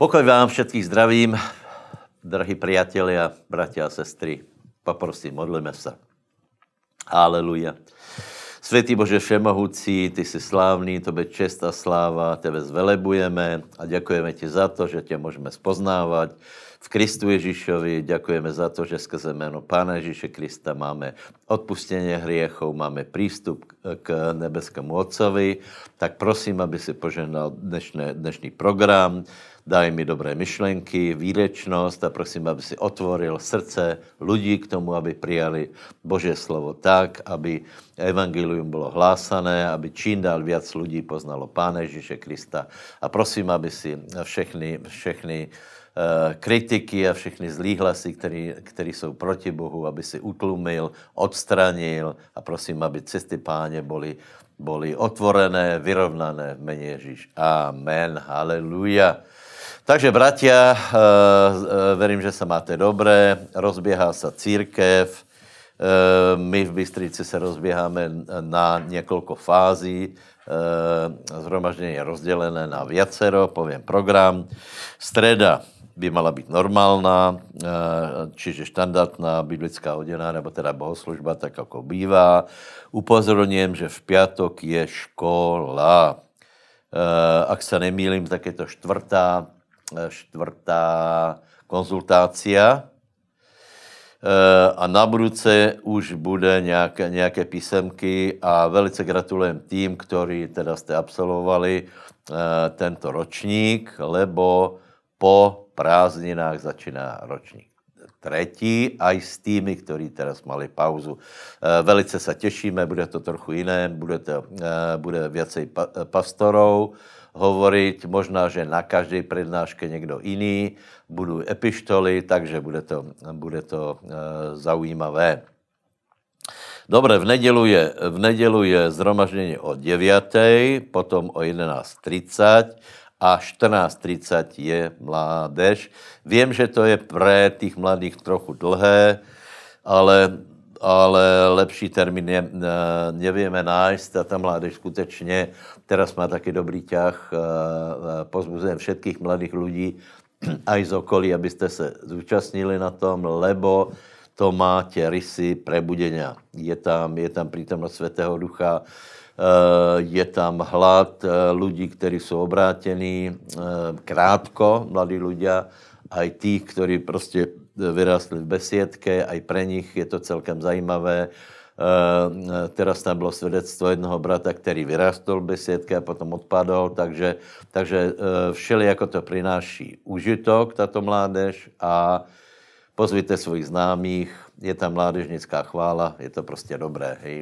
Pokoj vám všetkých zdravím, drahí priatelia, bratia a sestry. Poprosím, modlíme se. Aleluja. Světý Bože Všemohucí, ty jsi slávný, tobe čest a sláva, tebe zvelebujeme a děkujeme ti za to, že tě můžeme spoznávat v Kristu Ježíšovi. Děkujeme za to, že skrze jméno Pána Ježíše Krista máme odpustění hriechov, máme přístup k nebeskému Otcovi. Tak prosím, aby si požehnal dnešné, dnešní program, daj mi dobré myšlenky, výrečnost a prosím, aby si otvoril srdce lidí k tomu, aby přijali Bože slovo tak, aby evangelium bylo hlásané, aby čím dál víc lidí poznalo Pána Ježíše Krista. A prosím, aby si všechny, všechny eh, kritiky a všechny zlý hlasy, které jsou proti Bohu, aby si utlumil, odstranil a prosím, aby cesty páně byly boli otvorené, vyrovnané v mene Ježíš. Amen. Haleluja. Takže, bratia, eh, eh, verím, že se máte dobré, rozběhá se církev, eh, my v Bystrici se rozběháme na několik fází, zhromaždění je rozdělené na viacero, povím program. Streda by mala být normálna, čiže štandardná biblická hodina, nebo teda bohoslužba, tak jako bývá. Upozorňujem, že v piatok je škola. Ak se nemýlím, tak je to čtvrtá Eh, čtvrtá konzultácia. Eh, a na budúce už bude nějaké, nějaké písemky a velice gratulujem tým, ktorí teda ste absolvovali eh, tento ročník, lebo po prázdninách začíná ročník tretí a i s tými, kteří teraz mali pauzu. Velice se těšíme, bude to trochu jiné, bude, to, bude viacej pastorov, hovoriť, možná, že na každé prednáške někdo jiný, budou epištoly, takže bude to, bude to e, zaujímavé. Dobře, v nedělu je, v nedělu je zhromaždění o 9, potom o 11.30 a 14.30 je mládež. Vím, že to je pro těch mladých trochu dlhé, ale ale lepší termín je, eh, nevíme nájsť a ta mládež skutečně, teraz má taky dobrý ťah, eh, eh, pozbuzujem všetkých mladých lidí, aj z okolí, abyste se zúčastnili na tom, lebo to má tě rysy prebudenia. Je tam, je tam prítomnost Svatého Ducha, je tam hlad lidí, kteří jsou obrátení, krátko, mladí ľudia, aj tých, kteří prostě vyrástli v Besiedke, a i pre nich je to celkem zajímavé. E, eh, teraz tam bylo svědectvo jednoho brata, který vyrástl v Besiedke a potom odpadl, takže, takže eh, všeli jako to přináší užitok, tato mládež a pozvíte svých známých, je tam mládežnická chvála, je to prostě dobré, hej.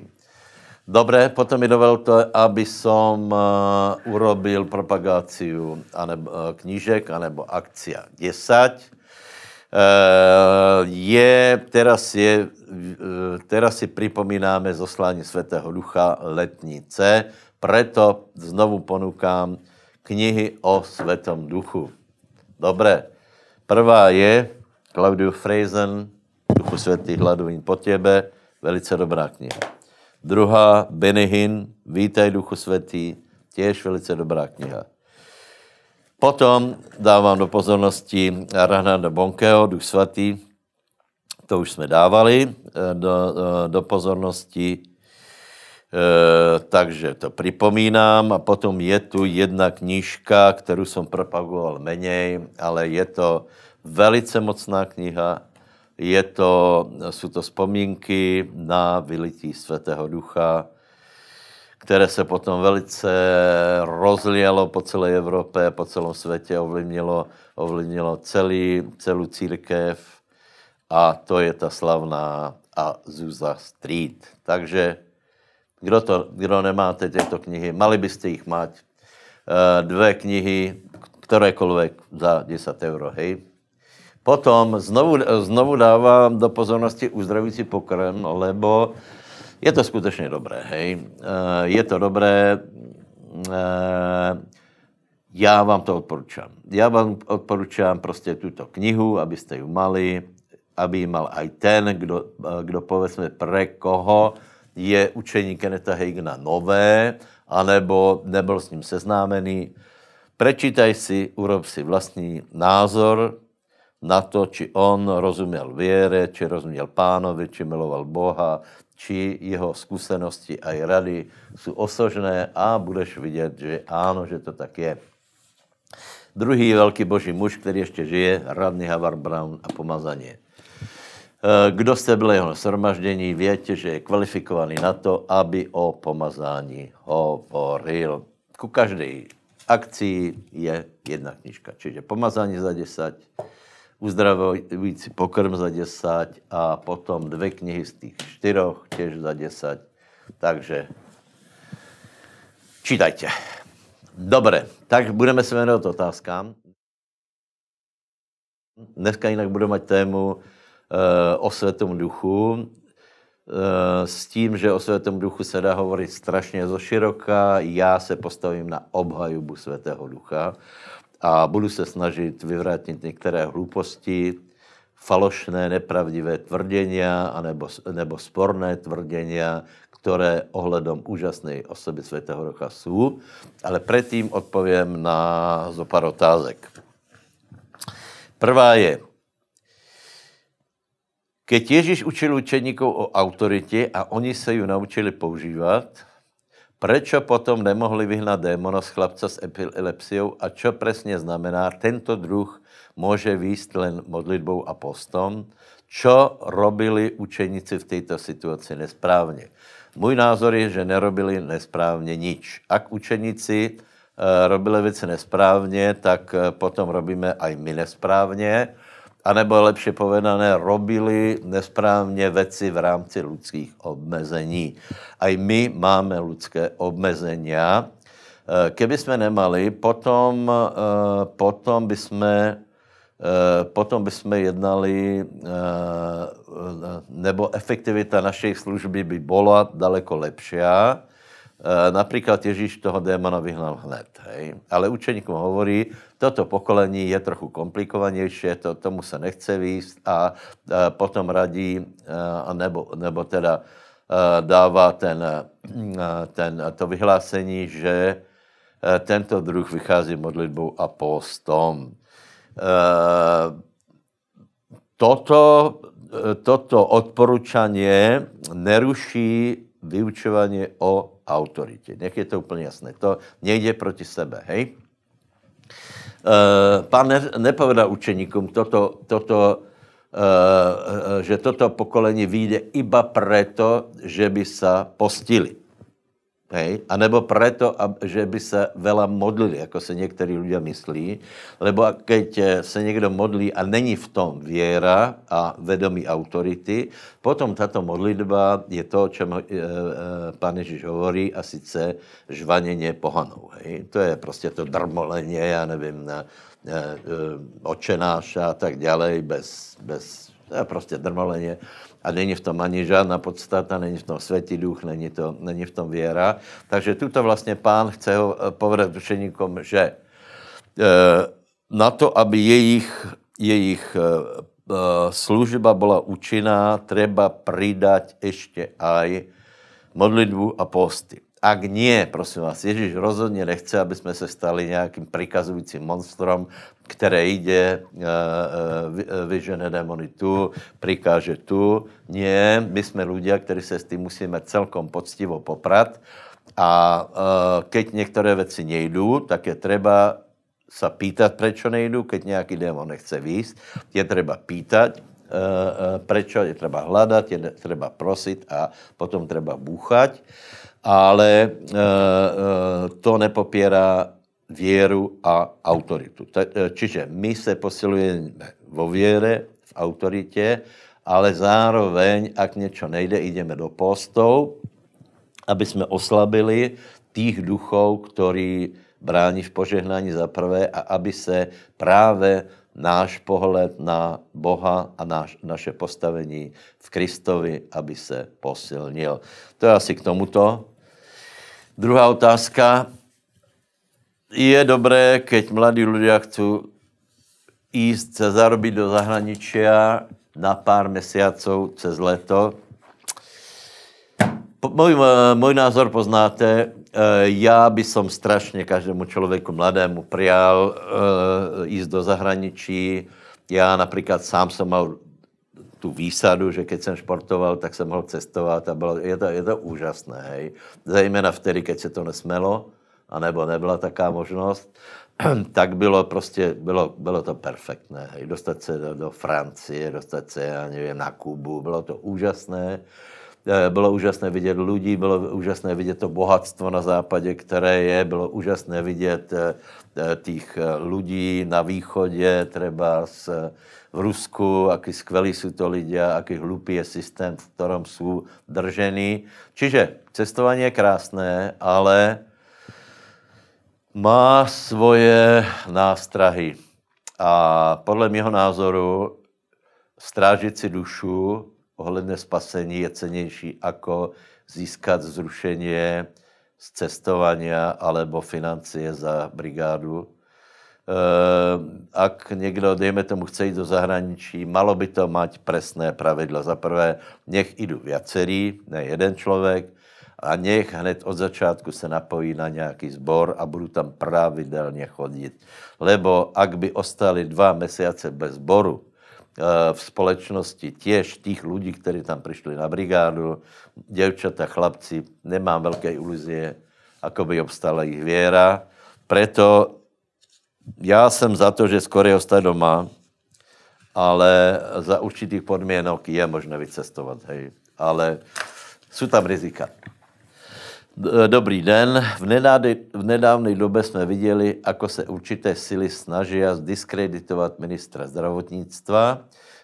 Dobré, potom mi to, aby som eh, urobil propagáciu anebo, knížek anebo akcia 10. Eh, je, teraz, je, eh, teraz si připomínáme zoslání Svatého Ducha letnice, proto znovu ponúkám knihy o Svatém Duchu. Dobré, prvá je Claudio Freisen, Duchu Svatý, hladovín po těbe, velice dobrá kniha. Druhá, Benihin, Vítej Duchu Svatý, těž velice dobrá kniha. Potom dávám do pozornosti Rahnanda Bonkeho, Duch Svatý, to už jsme dávali eh, do, eh, do pozornosti, e, takže to připomínám. A potom je tu jedna knížka, kterou jsem propagoval méně, ale je to velice mocná kniha. Je to, jsou to vzpomínky na vylití Svatého Ducha, které se potom velice rozlijelo po celé Evropě, po celém světě, ovlivnilo, ovlivnilo celý, celou církev a to je ta slavná Azusa Street. Takže kdo, to, kdo nemáte těchto knihy, mali byste jich mít. Eh, dvě knihy, kterékoliv za 10 euro, hej. Potom znovu, znovu dávám do pozornosti uzdravující pokrm, lebo je to skutečně dobré, hej. Eh, je to dobré. Eh, já vám to odporučám. Já vám odporučám prostě tuto knihu, abyste ji mali, aby ji mal aj ten, kdo, eh, kdo povedzme pre koho je učení Keneta Heigna nové, anebo nebyl s ním seznámený. Prečítaj si, urob si vlastní názor na to, či on rozuměl věre, či rozuměl pánovi, či miloval Boha, či jeho zkušenosti a rady jsou osožné a budeš vidět, že ano, že to tak je. Druhý velký boží muž, který ještě žije, radný Havard Brown a pomazaně. Eh, kdo jste byli jeho shromaždění, větě, že je kvalifikovaný na to, aby o pomazání hovoril. Ku každé akci je jedna knižka, čiže pomazání za 10, uzdravující pokrm za 10 a potom dvě knihy z těch čtyroch těž za 10. Takže čítajte. Dobře, tak budeme se věnovat otázkám. Dneska jinak budeme mít tému e, o světom duchu eh, s tím, že o světom duchu se dá hovorit strašně zoširoka, já se postavím na obhajubu světého ducha a budu se snažit vyvrátit některé hlouposti, falošné, nepravdivé tvrdenia anebo, nebo sporné tvrdenia, které ohledom úžasné osoby Svatého Rocha jsou, ale předtím odpovím na zopar otázek. Prvá je, keď Ježíš učil učeníkov o autoritě a oni se ju naučili používat, proč potom nemohli vyhnat démona z chlapca s epilepsiou a co přesně znamená, tento druh může výjít len modlitbou a postom, Co robili učeníci v této situaci nesprávně. Můj názor je, že nerobili nesprávně nič. Ak učeníci eh, robili věci nesprávně, tak eh, potom robíme aj my nesprávně anebo lepše povedané, robili nesprávně věci v rámci lidských obmezení. A my máme lidské obmezení. Eh, keby jsme nemali, potom, eh, potom by jsme eh, potom jsme jednali, nebo efektivita našej služby by byla daleko lepší, Eh, například Ježíš toho démona vyhnal hned. Hej? Ale mu hovorí, toto pokolení je trochu komplikovanější, to, tomu se nechce výst a, a eh, potom radí, eh, a nebo, nebo teda dává ten, ten, to vyhlásení, že tento druh vychází modlitbou a postom. Toto, toto odporúčanie neruší vyučovanie o autoritě. Nech je to úplně jasné. To nejde proti sebe, hej? E, pán ne, nepovedal učeníkům toto, toto e, že toto pokolení vyjde iba preto, že by se postili. Hej? A nebo preto, že by se veľa modlili, jako se některý lidé myslí. Lebo keď eh, se někdo modlí a není v tom věra a vedomí autority, potom tato modlitba je to, o čem eh, eh, pán hovorí, a sice žvaněně pohanou. Hej? To je prostě to drmoleně, já nevím na na, očenáša a tak ďalej, bez, bez to je prostě a není v tom ani žádná podstata, není v tom světý duch, není, to, není v tom věra. Takže tuto vlastně pán chce ho eh, povedat že e, na to, aby jejich, jejich e, služba byla účinná, treba přidat ještě aj modlitbu a posty. Ak nie, prosím vás, Ježíš rozhodně nechce, aby jsme se stali nějakým prikazujícím monstrom, které jde, eh, eh, eh, vyžene démony tu, prikáže tu. Nie, my jsme ľudia, kteří se s tím musíme celkom poctivo poprat. A keď některé věci nejdou, tak je třeba sa pýtať, prečo nejdu, keď nějaký démon nechce výjsť. Je treba pýtať, prečo, je treba hľadať, je treba prosiť a potom treba búchať ale eh, eh, to nepopírá věru a autoritu. Eh, čiže my se posilujeme vo věre, v autoritě, ale zároveň, ak něco nejde, ideme do postou, aby jsme oslabili tých duchov, který brání v požehnání za prvé a aby se právě náš pohled na Boha a náš, naše postavení v Kristovi, aby se posilnil. To je asi k tomuto. Druhá otázka. Je dobré, keď mladí lidé chcú jíst se zarobit do zahraničia na pár měsíců cez leto. Můj, můj názor poznáte, Eh, já by som strašně každému člověku mladému prial eh, jít do zahraničí. Já například sám jsem mal tu výsadu, že keď jsem športoval, tak jsem mohl cestovat a bylo, je, to, je to úžasné, hej. Zajména vtedy, keď se to nesmelo, anebo nebyla taká možnost, tak bylo prostě, bylo, bylo to perfektné. Hej. Dostat se do, do Francie, dostat se, já nevím, na Kubu, bylo to úžasné. Eh, bylo úžasné vidět lidi, bylo úžasné vidět to bohatstvo na západě, které je, bylo úžasné vidět eh, eh, těch lidí na východě, třeba z v Rusku, aký skvelí jsou to a aký hlupý je systém, v kterém jsou držený. Čiže cestování je krásné, ale má svoje nástrahy. A podle mého názoru strážit si dušu ohledné spasení je cenější ako získat zrušení, z cestovania alebo financie za brigádu. E, ak někdo, dejme tomu, chce jít do zahraničí, malo by to mať presné pravidla. Za prvé, nech jdu viacerý, ne jeden člověk, a nech hned od začátku se napojí na nějaký sbor a budu tam pravidelně chodit. Lebo ak by ostali dva měsíce bez sboru, Eh, v společnosti těž těch lidí, kteří tam přišli na brigádu, děvčata, chlapci, nemám velké iluzie, ako by obstala jejich věra. Proto já jsem za to, že skoro jste doma, ale za určitých podmínek je možné vycestovat, hej. Ale jsou tam rizika. Eh, dobrý den. V, nedády, v nedávnej době jsme viděli, ako se určité sily snaží zdiskreditovat ministra zdravotnictva.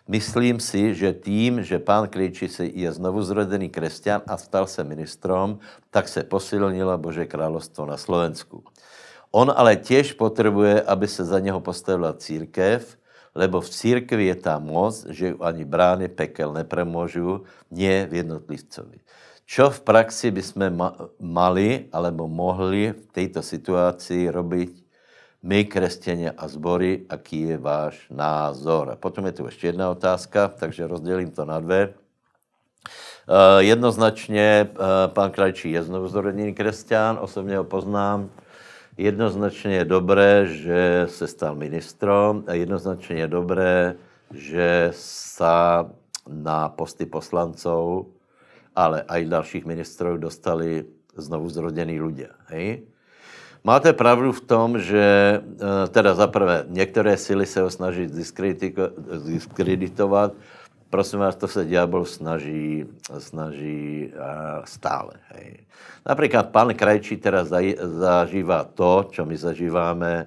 Myslím si, že tím, že pán se je znovu zrodený křesťan a stal se ministrom, tak se posilnilo Bože královstvo na Slovensku. On ale těž potřebuje, aby se za něho postavila církev, lebo v církvi je tam moc, že ani brány pekel nepremôžu, nie v jednotlivcovi. Čo v praxi by sme ma mali alebo mohli v tejto situácii robiť my, kresťania a zbory, aký je váš názor? A potom je tu ještě jedna otázka, takže rozdělím to na dve. Eh, jednoznačně eh, pan Krajčí je znovuzrodený křesťan, osobně ho poznám, Jednoznačně je dobré, že se stal ministrom a jednoznačně je dobré, že sa na posty poslanců, ale i dalších ministrov dostali znovu zrodění lidé. Máte pravdu v tom, že e, teda za prvé, některé síly se ho snaží diskreditovat, prosím vás, to se diabol snaží, snaží stále. Hej. Například pan Krajčí teraz zažívá to, co my zažíváme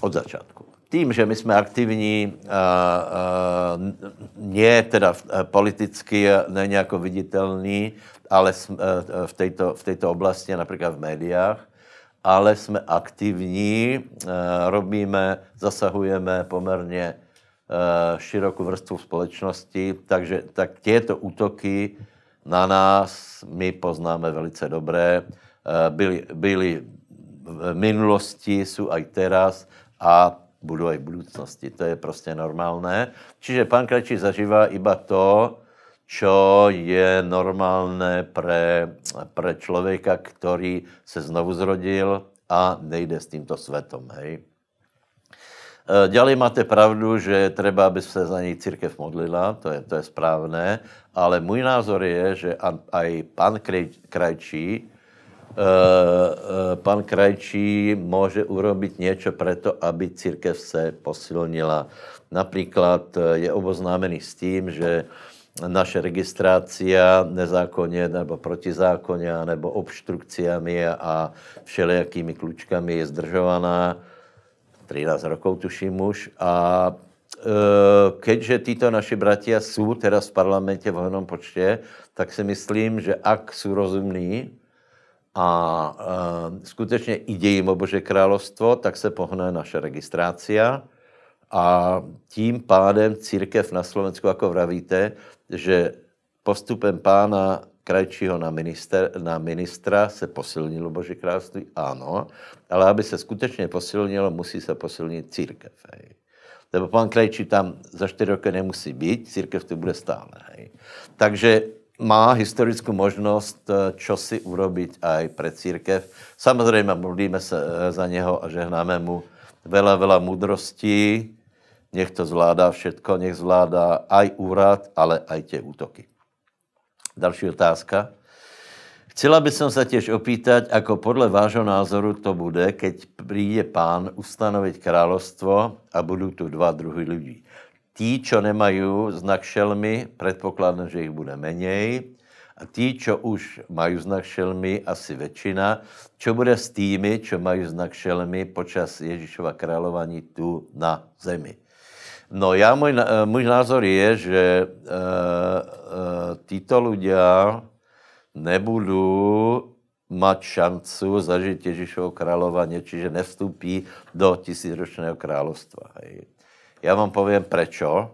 od začátku. Tím, že my jsme aktivní, a, a, nie teda politicky, není jako viditelní, ale v této v této oblasti, například v médiách, ale jsme aktivní, robíme, zasahujeme poměrně Eh, širokou vrstvu společnosti, takže tak těto útoky na nás my poznáme velice dobré. Eh, byly, byly v minulosti, jsou aj teraz a budou i v budoucnosti. To je prostě normálné. Čiže pan Krejčí zažívá iba to, co je normálné pro pre člověka, který se znovu zrodil a nejde s tímto světom. Hej? Ďalej eh, máte pravdu, že třeba aby se za něj církev modlila, to je, to je správné, ale můj názor je, že i pan Krajčí, eh, eh, pan Krajčí může urobit něco preto, aby církev se posilnila. Například je oboznámený s tím, že naše registrácia nezákonně nebo protizákonně nebo obštrukciami a všelijakými klučkami je zdržovaná 13 rokov, tuším už. A e, keďže títo naši bratia jsou teraz v parlamente v hojnom počte, tak si myslím, že ak jsou rozumní a e, skutečně ide jim o Bože královstvo, tak se pohne naše registrácia a tím pádem církev na Slovensku, jako vravíte, že postupem pána krajčího na, minister, na ministra se posilnilo Boží království? Ano, ale aby se skutečně posilnilo, musí se posilnit církev. Hej. Lebo pan Krajčí tam za čtyři roky nemusí být, církev tu bude stále. Hej. Takže má historickou možnost, eh, čo si urobiť aj pre církev. Samozřejmě modlíme se eh, za něho a žehnáme mu veľa, veľa mudrosti. Nech to zvládá všetko, nech zvládá aj úrad, ale aj tie útoky. Další otázka. Chcela by som sa tiež opýtať, ako podle vášho názoru to bude, keď príde pán ustanoviť kráľovstvo a budú tu dva druhy ľudí. Tí, čo nemajú znak šelmy, předpokládám, že ich bude menej. A tí, čo už majú znak šelmy, asi väčšina. Čo bude s tými, čo majú znak šelmy počas Ježíšova kráľovaní tu na zemi? No já, můj, můj názor je, že eh, títo ľudia nebudou mať šancu zažít Ježíšovo královanie, čiže nevstupí do tisícročného královstva. Hej. Já vám povím, prečo.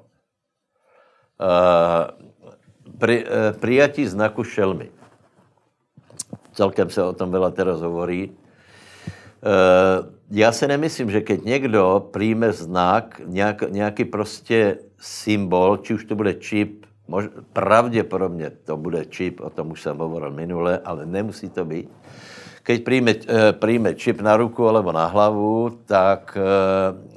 Uh, pri, e, prijatí znaku šelmy. Celkem se o tom veľa teraz hovorí. já si nemyslím, že keď někdo přijme znak, nějak, nějaký prostě symbol, či už to bude čip, Mož, pravděpodobně to bude čip, o tom už jsem hovoril minule, ale nemusí to být. Keď príjme, e, eh, príjme čip na ruku alebo na hlavu, tak e,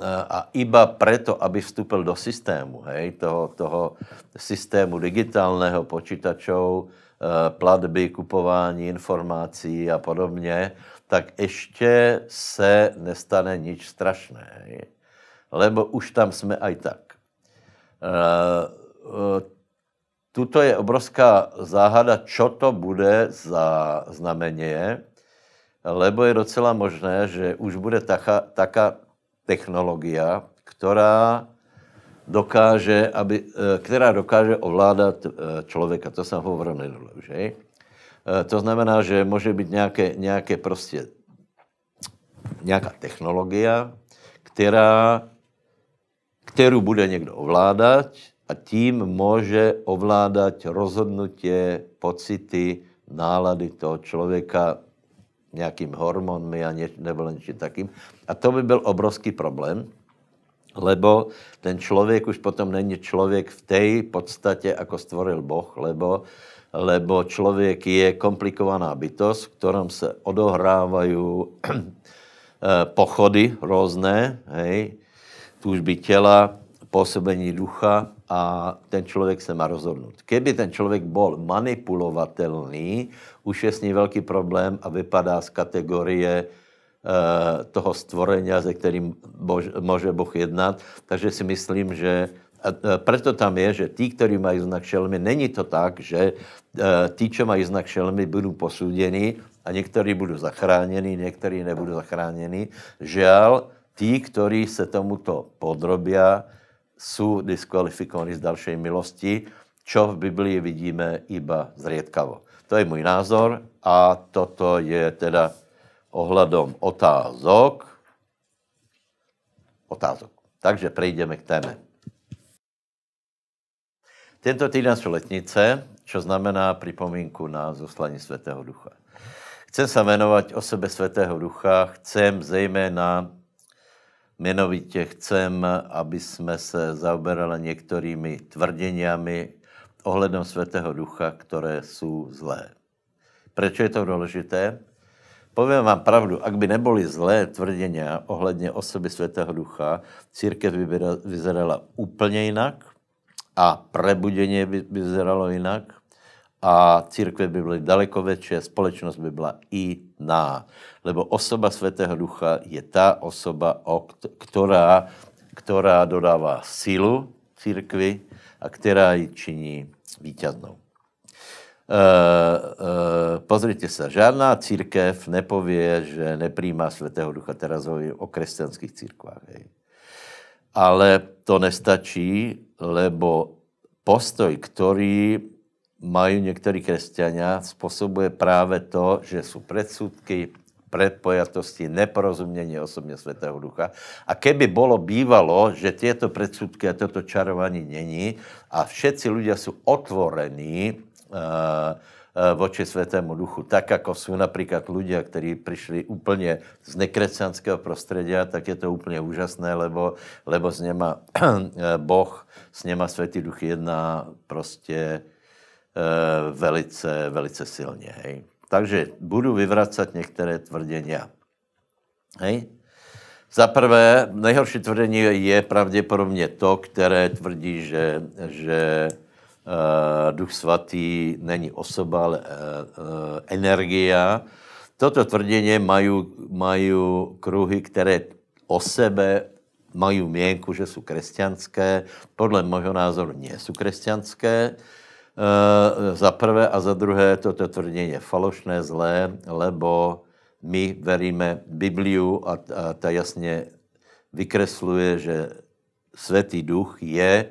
a iba preto, aby vstúpil do systému, hej, toho, toho systému digitálneho počítačov, e, platby, kupování informací a podobně, tak ještě se nestane nič strašné, hej. lebo už tam jsme aj tak. E, e tuto je obrovská záhada, čo to bude za znamení, lebo je docela možné, že už bude taká, taká technologia, která dokáže, aby, eh, která dokáže ovládat eh, člověka. To jsem hovoril minule, že? Eh, to znamená, že může být nějaké, nějaké prostě nějaká technologie, která, kterou bude někdo ovládat a tím může ovládat rozhodnutě, pocity, nálady toho člověka nějakým hormonmi a nebo něčím takým. A to by byl obrovský problém, lebo ten člověk už potom není člověk v té podstatě, jako stvoril Boh, lebo, lebo člověk je komplikovaná bytost, v ktorom se odohrávají eh, pochody různé, hej, tužby těla, působení ducha a ten člověk se má rozhodnout. Kdyby ten člověk byl manipulovatelný, už je s ním velký problém a vypadá z kategorie eh, toho stvorenia, se kterým bož, může Boh jednat. Takže si myslím, že a proto tam je, že tí, kteří mají znak šelmy, není to tak, že eh, tí, co mají znak šelmy, budou posuděni a někteří budou zachráněni, někteří nebudou zachráněni. Žal, tí, kteří se tomuto podrobia, jsou diskvalifikovány z další milosti, čo v Biblii vidíme iba zriedkavo. To je můj názor a toto je teda ohledom otázok. Otázok. Takže prejdeme k téme. Tento týden jsou letnice, čo znamená připomínku na zoslání Svatého Ducha. Chcem se jmenovat o sebe Svatého Ducha, chcem zejména Menovitě chcem, aby jsme se zaoberali některými tvrdeniami ohledom Svatého Ducha, které jsou zlé. Proč je to důležité? Povím vám pravdu, ak by neboli zlé tvrdenia ohledně osoby Svatého Ducha, církev by vyzerala úplně jinak a prebudění by vyzeralo jinak a církve by byly daleko větší, společnost by byla i na, lebo osoba Svatého Ducha je ta osoba, která, která dodává sílu církvi a která ji činí vítěznou. Uh, uh, pozrite se, žádná církev nepově, že nepríjmá Svatého Ducha. Teraz hovorím o křesťanských církvách. Hej. Ale to nestačí, lebo postoj, který mají niektorí křesťania způsobuje právě to, že jsou předsudky, předpojatosti, neporozumění osobně Svetého Ducha. A keby bylo bývalo, že tyto předsudky a toto čarování není a všetci lidé jsou otvorení uh, voči Svetému Duchu, tak jako jsou například lidé, kteří přišli úplně z nekresťanského prostředí, tak je to úplně úžasné, lebo, lebo s něma eh, Boh, s něma Světý Duch jedná prostě Eh, velice, velice silně. Hej. Takže budu vyvracet některé tvrdení. Hej. Za prvé, nejhorší tvrdení je pravděpodobně to, které tvrdí, že, že uh, Duch Svatý není osoba, ale uh, energia. Toto tvrdění mají, mají kruhy, které o sebe mají měnku, že jsou křesťanské. Podle mého názoru nejsou křesťanské. Uh, Eh, za prvé a za druhé toto tvrdění je falošné, zlé, lebo my veríme Bibliu a, a ta jasně vykresluje, že Světý duch je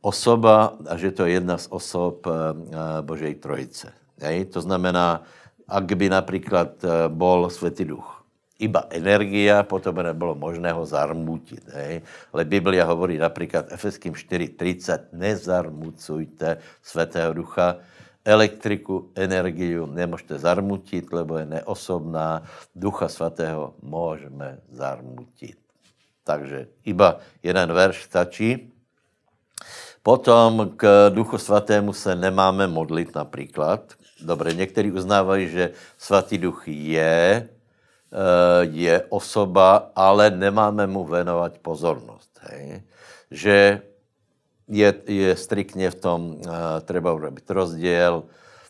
osoba a že to je jedna z osob eh, eh, Božej Trojice. Hej? To znamená, ak by například bol Světý duch iba energia, potom nebylo možné ho zarmutit, Hej. Ale Biblia hovorí například Efeským 4.30, nezarmucujte svatého Ducha, elektriku, energiu nemůžete zarmutit, lebo je neosobná. Ducha Svatého můžeme zarmutit. Takže iba jeden verš stačí. Potom k Duchu Svatému se nemáme modlit například. Dobře, někteří uznávají, že Svatý Duch je, Eh, je osoba, ale nemáme mu věnovat pozornost. Hej? Že je, je striktně v tom uh, eh, treba urobit rozdíl,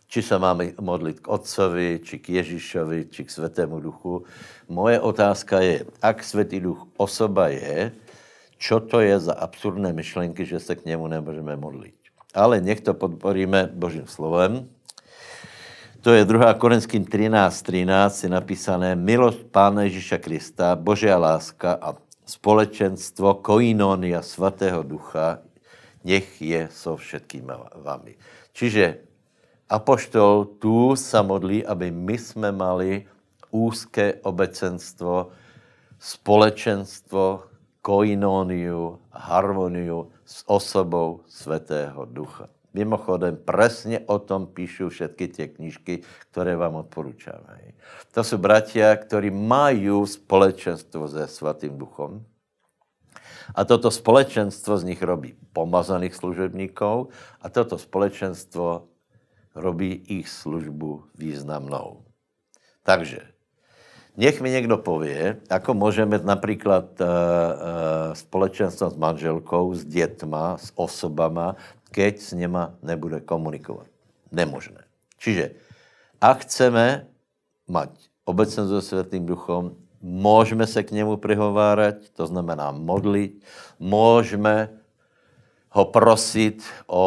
či se máme modlit k Otcovi, či k Ježíšovi, či k Svatému Duchu. Moje otázka je, ak Svatý Duch osoba je, čo to je za absurdné myšlenky, že se k němu nemůžeme modlit. Ale někdo podporíme Božím slovem, to je 2. Korinským 13, 13 je napísané milost Pána Ježíša Krista, Božia láska a společenstvo koinonia svatého ducha, nech je so všetkými vami. Čiže Apoštol tu sa modlí, aby my jsme mali úzké obecenstvo, společenstvo, koinóniu, harmoniu s osobou Svatého Ducha. Mimochodem, presne o tom píšu všetky tie knižky, ktoré vám odporúčame. To sú bratia, ktorí majú společenstvo se Svatým Duchom, a toto společenstvo z nich robí pomazaných služebníkov a toto společenstvo robí ich službu významnou. Takže Nech mi někdo pově, jako můžeme například uh, uh, společenstvo s manželkou, s dětma, s osobama, keď s něma nebude komunikovat. Nemožné. Čiže a chceme mať obecně so Světým duchom, můžeme se k němu prihovárat, to znamená modlit, můžeme ho prosit o,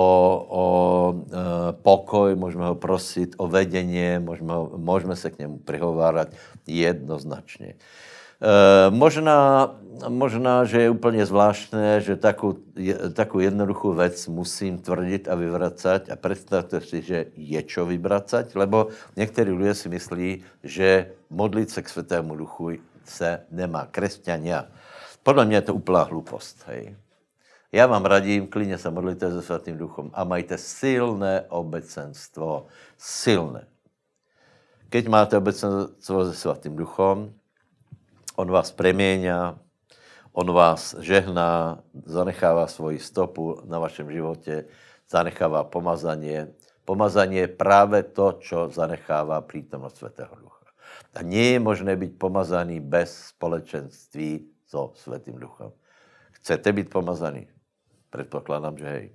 o e, pokoj, můžeme ho prosit o vedení, můžeme, můžeme se k němu přihovárat jednoznačně. E, možná, možná, že je úplně zvláštné, že takovou, jednoduchou věc musím tvrdit a vyvracat a představte si, že je čo vyvracať, lebo někteří lidé si myslí, že modlit se k Svatému Duchu se nemá. Kresťania. Podle mě je to úplná hlupost. Hej. Já vám radím, klidně se modlíte se Svatým duchom a majte silné obecenstvo. Silné. Keď máte obecenstvo se Svatým duchom, on vás preměňá, on vás žehná, zanechává svoji stopu na vašem životě, zanechává pomazání, pomazání je právě to, co zanechává přítomnost Svatého ducha. A nie je možné být pomazaný bez společenství so Svatým duchem. Chcete být pomazaný? Predpokladám, že hej.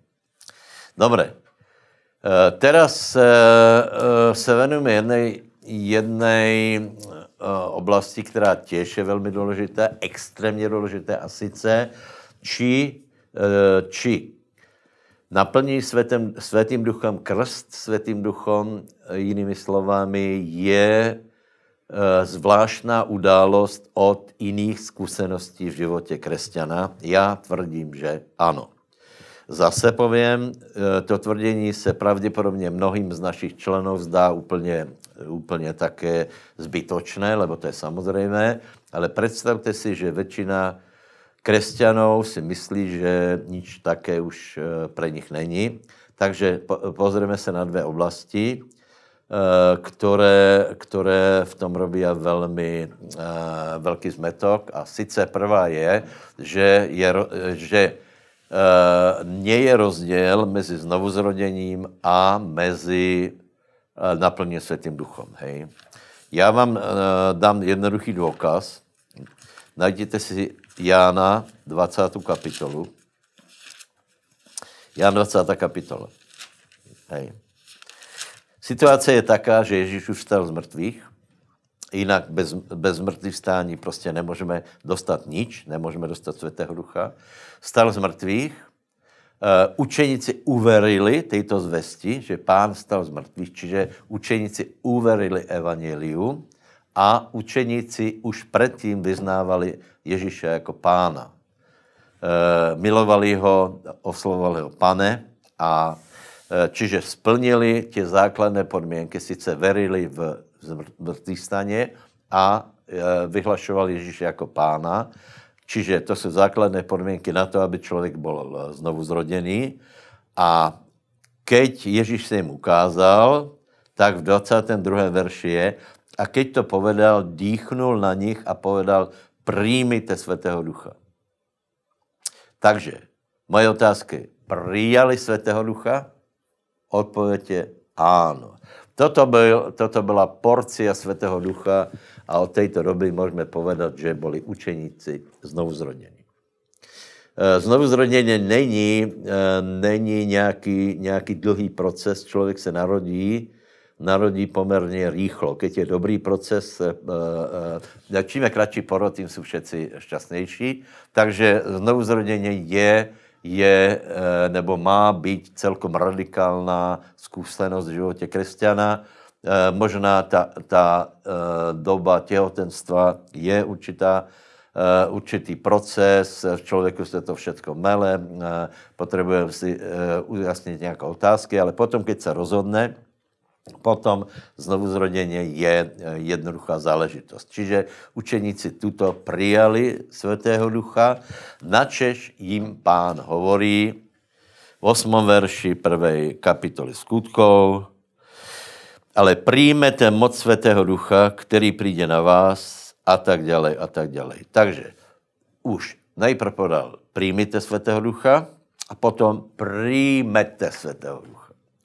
Dobre. E, teraz e, se venujeme jednej, jednej e, oblasti, která těž je velmi důležitá, extrémně důležitá a sice, či, e, či naplní světem, světým duchem krst, světým duchom, jinými slovami, je zvláštná událost od jiných zkušeností v životě křesťana? Já tvrdím, že ano. Zase povím, eh, to tvrdění se pravděpodobně mnohým z našich členů zdá úplně, úplně také zbytočné, lebo to je samozřejmé, ale představte si, že většina křesťanů si myslí, že nič také už eh, pre nich není. Takže pozrieme se na dvě oblasti, eh, které, které v tom robí velmi velký zmetok. A sice prvá je, že, je, že mně je rozdíl mezi znovuzrodením a mezi eh, naplně světým duchom. Hej. Já vám eh, dám jednoduchý důkaz. Najděte si Jána 20. kapitolu. Jan 20. kapitola. Hej. Situace je taká, že Ježíš už vstal z mrtvých, jinak bez, bez mrtvých stání prostě nemůžeme dostat nič, nemůžeme dostat Světého Ducha stal z mrtvých, eh, učeníci uverili této zvesti, že pán stal z mrtvých, čiže učeníci uverili evangeliu a učeníci už předtím vyznávali Ježíše jako pána. Eh, milovali ho, oslovovali ho pane a eh, čiže splnili tě základné podmínky, sice verili v zmrtvý staně a vyhlašovali Ježíše jako pána, Čiže to jsou základné podmínky na to, aby člověk byl eh, znovu zrodený. A keď Ježíš se jim ukázal, tak v 22. verši je, a keď to povedal, dýchnul na nich a povedal, príjmite Svatého Ducha. Takže, moje otázky. Prijali Svatého Ducha? Odpověď je ano. Toto, byl, toto byla porcia Svatého Ducha a od této doby můžeme povedat, že byli učeníci znovu zroděni. Eh, znovu zrodění není, eh, není nějaký, nějaký dlhý proces, člověk se narodí, narodí poměrně rýchlo. Keď je dobrý proces, eh, čím je kratší porod, tím jsou všetci šťastnější. Takže zrodění je je eh, nebo má být celkom radikálna zkušenost v životě křesťana. Eh, možná ta, ta eh, doba těhotenstva je určitá, určitý proces, v člověku se to všechno mele, potřebujeme si ujasnit nějaké otázky, ale potom, když se rozhodne, potom znovu zrodeně je eh, jednoduchá záležitost. Čiže učeníci tuto prijali Svatého Ducha, Češ jim pán hovorí v 8. verši 1. kapitoly skutkov, ale přijmete moc Svatého Ducha, který přijde na vás a tak dále a tak dále. Takže už nejprve podal, přijmite Svatého Ducha a potom přijmete Svatého Ducha.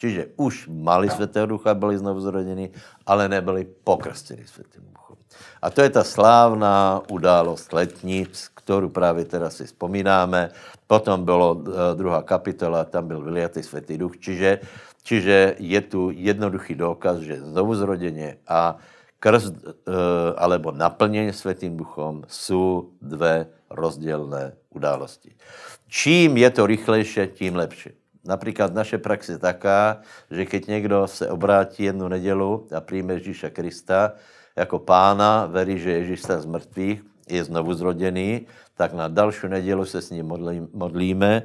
Čiže už mali svatého Ducha, byli znovu zrodeni, ale nebyli pokrstěni svatým Duchem. A to je ta slávná událost letnic, kterou právě teď si vzpomínáme. Potom bylo eh, druhá kapitola, tam byl vyliatý svatý Duch, čiže, čiže je tu jednoduchý důkaz, že znovu zrodeně a krst eh, alebo naplnění svatým duchem jsou dvě rozdělné události. Čím je to rychlejší, tím lepší například naše praxe je taká, že keď někdo se obrátí jednu nedělu a přijme Ježíša Krista jako pána, verí, že Ježíš se z mrtvých, je znovu zrodený, tak na další nedělu se s ním modlí, modlíme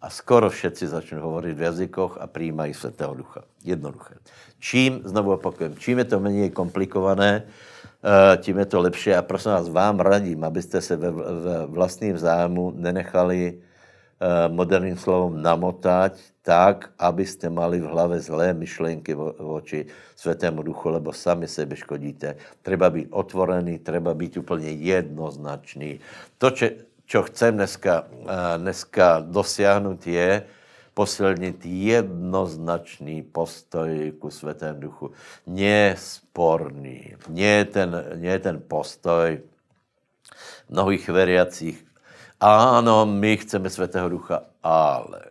a skoro všetci začnou hovorit v jazykoch a přijímají Svatého Ducha. Jednoduché. Čím, znovu opakujem, čím je to méně komplikované, eh, tím je to lepší a prosím vás, vám radím, abyste se ve, ve vlastním zájmu nenechali Eh, moderným slovom namotať tak, aby ste mali v hlave zlé myšlenky voči Svetému Duchu, lebo sami sebe škodíte. Treba byť otvorený, treba byť úplne jednoznačný. To, co čo chcem dneska, eh, dneska dosiahnuť je, posilnit jednoznačný postoj ku Svatému Duchu. Nesporný. Nie ten, nie ten postoj mnohých veriacích, ano, my chceme Svatého Ducha, ale.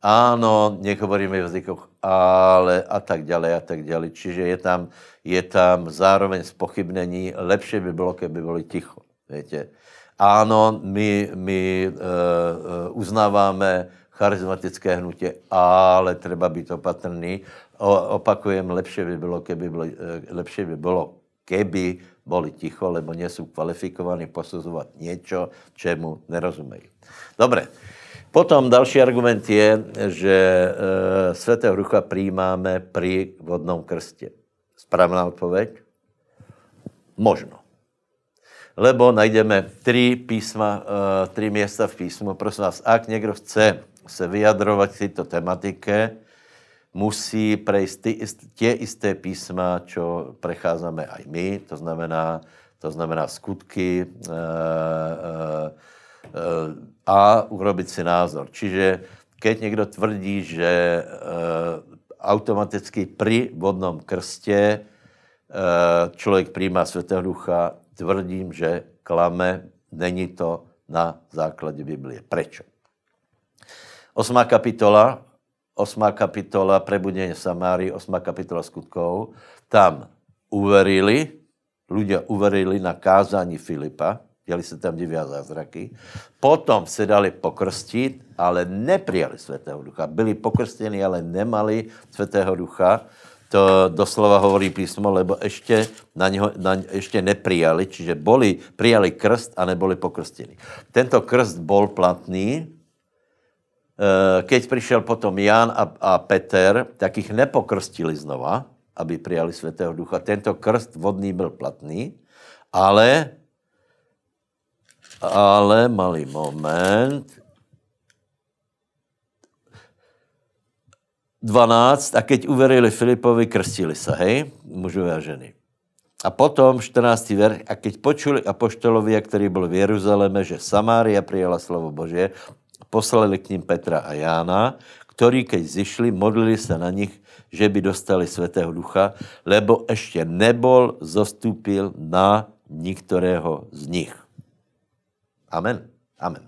Ano, nehovoríme v jazykoch, ale a tak dále, a tak dále. Čiže je tam, je tam zároveň spochybnení, lepší by bylo, kdyby byli ticho, víte. Ano, my, my uh, uznáváme charizmatické hnutí, ale třeba být opatrný. O, opakujem, lepší by bylo, kdyby bylo, eh, lepší by bylo, keby boli ticho, lebo nie sú kvalifikovaní posudzovať niečo, čemu nerozumejú. Dobre, potom další argument je, že e, Svetého Ducha přijímáme pri vodnom krste. Správná odpověď? Možno. Lebo najdeme tři písma, e, tři města v písmu. Prosím vás, ak někdo chce se vyjadrovat k této tematike, musí prejsť ty, tie isté písma, čo prechádzame aj my, to znamená, to znamená skutky e, e, a urobiť si názor. Čiže keď někdo tvrdí, že e, automaticky pri vodnom krste e, člověk přijímá Svetého ducha, tvrdím, že klame, není to na základě Biblie. Prečo? Osmá kapitola, 8. kapitola Prebudenie Samári, 8. kapitola skutkov, tam uverili, ľudia uverili na kázání Filipa, děli se tam divě zázraky, potom se dali pokrstit, ale neprijali Svatého Ducha. Byli pokrstěni, ale nemali Svatého Ducha. To doslova hovorí písmo, lebo ještě, na něho, na, ještě neprijali, čiže boli, prijali krst a neboli pokrstěni. Tento krst bol platný, Eh, keď přišel potom Jan a, a Peter, tak jich nepokrstili znova, aby přijali Svatého Ducha. Tento krst vodný byl platný, ale, ale malý moment, 12, a keď uverili Filipovi, krstili se, hej, mužové a ženy. A potom 14. verš, a keď počuli apoštolovia, který byl v Jeruzaleme, že Samária přijala slovo Bože, poslali k ním Petra a Jána, ktorí keď zišli, modlili se na nich, že by dostali svatého ducha, lebo ještě nebol zostupil na některého z nich. Amen. Amen.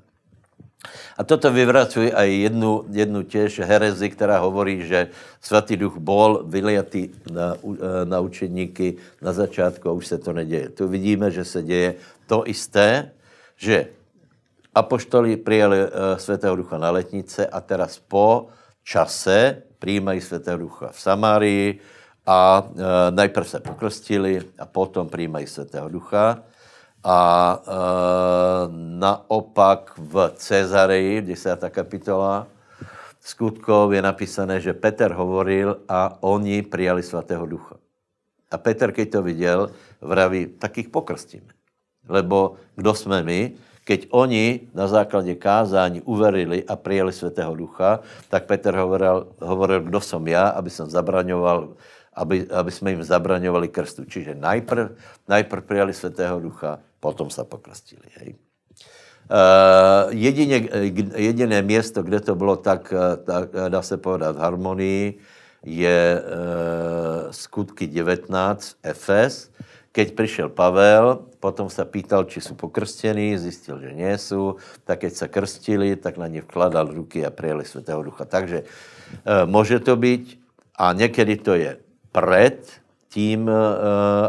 A toto vyvracuje aj jednu, jednu těž herezi, která hovorí, že svatý duch bol vyliatý na, eh, na učeníky na začátku a už se to neděje. Tu vidíme, že se děje to isté, že Apoštoli přijali e, Svatého Ducha na letnice a teraz po čase přijímají Svatého Ducha v Samárii a e, najprv se pokrstili a potom přijímají Svatého Ducha. A e, naopak v Cezareji, 10. kapitola, skutkov je napísané, že Peter hovoril a oni přijali Svatého Ducha. A Peter, keď to viděl, vraví, tak jich pokrstíme. Lebo kdo jsme my? Keď oni na základě kázání uverili a přijeli Svatého Ducha, tak Petr hovoril, hovoril, kdo jsem já, aby jsem zabraňoval aby, aby jsme jim zabraňovali krstu. Čiže najprv, najprv přijali Svatého Ducha, potom se pokrstili. Hej. Uh, jedině, eh, jediné město, kde to bylo tak, eh, tak dá se povedat, v harmonii, je uh, skutky 19, Efes, Keď přišel Pavel, potom se pýtal, či jsou pokrstěný, zjistil, že nie jsou, tak keď se krstili, tak na ně vkladal ruky a prijeli Svatého Ducha. Takže e, může to být a někdy to je před tím, e,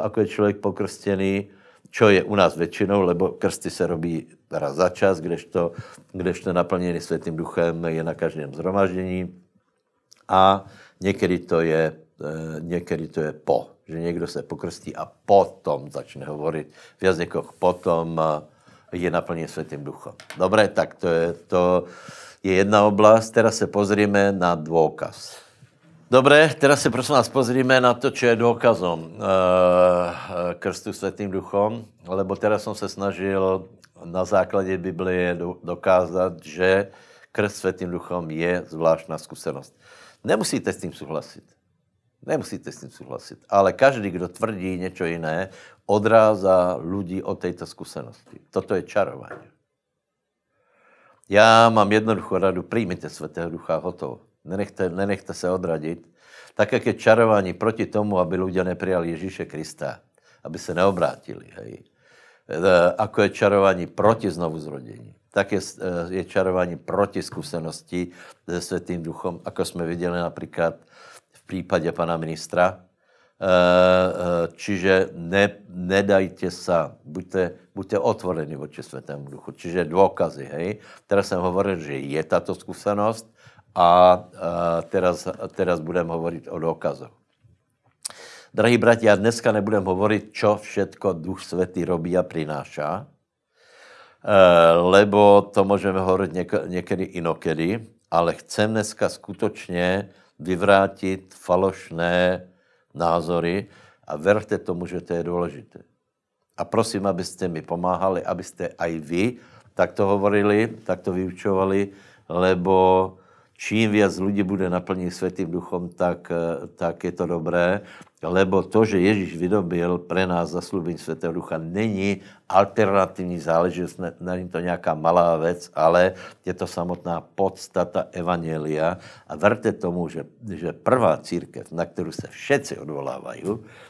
ako je člověk pokrstěný, čo je u nás většinou, lebo krsty se robí raz za čas, kdežto, kdežto naplněný Světým duchem je na každém zhromaždění a někdy to je, e, někdy to je po že někdo se pokrstí a potom začne hovorit v jazykoch, potom eh, je naplněn Světým duchem. Dobré, tak to je, to je jedna oblast, teraz se pozrime na důkaz. Dobré, teraz se prosím vás pozrime na to, co je důkazem eh, krstu Světým duchom, lebo teraz jsem se snažil na základě Biblie dokázat, že krst Světým duchom je zvláštná zkušenost. Nemusíte s tím souhlasit. Nemusíte s tím souhlasit, ale každý, kdo tvrdí něco jiné, odráza lidi od této zkušenosti. Toto je čarování. Já mám jednoduchou radu, přijměte Svatého Ducha, hotovo. Nenechte, nenechte se odradit. Tak, jak je čarování proti tomu, aby lidé neprijali Ježíše Krista, aby se neobrátili. Hej. E, ako je čarování proti znovu zrodění tak je, e, je čarování proti zkušenosti se Světým duchom, ako jsme viděli například případě pana ministra. Eh, eh, čiže ne, nedajte se, buďte, buďte otvorení voči světému Duchu. Čiže důkazy, hej. Teraz jsem hovoril, že je tato zkušenost a eh, teraz, teraz budem hovorit o dôkazoch. Drahí bratia, dneska nebudem hovorit, co všetko Duch světy robí a prináša, lebo to můžeme hovoriť někdy inokedy, ale chcem dneska skutečně vyvrátit falošné názory a verte tomu, že to je důležité. A prosím, abyste mi pomáhali, abyste i vy tak to hovorili, tak to vyučovali, lebo čím víc lidí bude naplněný světým duchom, tak, eh, tak je to dobré lebo to, že Ježíš vydobil pre nás zaslubení Svatého Ducha, není alternativní záležitost, není to nějaká malá věc, ale je to samotná podstata Evangelia. A verte tomu, že, že prvá církev, na kterou se všetci odvolávají,